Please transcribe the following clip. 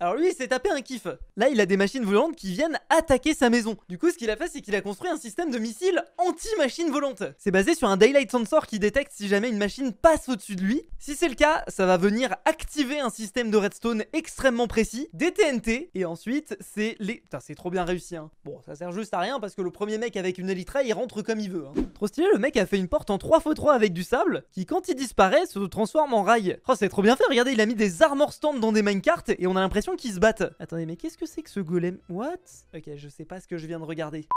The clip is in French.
Alors lui, il s'est tapé un kiff. Là, il a des machines volantes qui viennent attaquer sa maison. Du coup, ce qu'il a fait, c'est qu'il a construit un système de missiles anti-machines volantes. C'est basé sur un daylight sensor qui détecte si jamais une machine passe au-dessus de lui. Si c'est le cas, ça va venir activer un système de redstone extrêmement précis, des TNT, et ensuite, c'est les... Putain, c'est trop bien réussi, hein. Bon, ça sert juste à rien parce que le premier mec avec une Elytra, il rentre comme il veut, hein. Trop stylé, le mec a fait une porte en 3x3 avec du sable, qui quand il disparaît, se transforme en rail. Oh, c'est trop bien fait, regardez, il a mis des armor stands dans des minecarts, et on a l'impression qui se battent. Attendez, mais qu'est-ce que c'est que ce golem What Ok, je sais pas ce que je viens de regarder.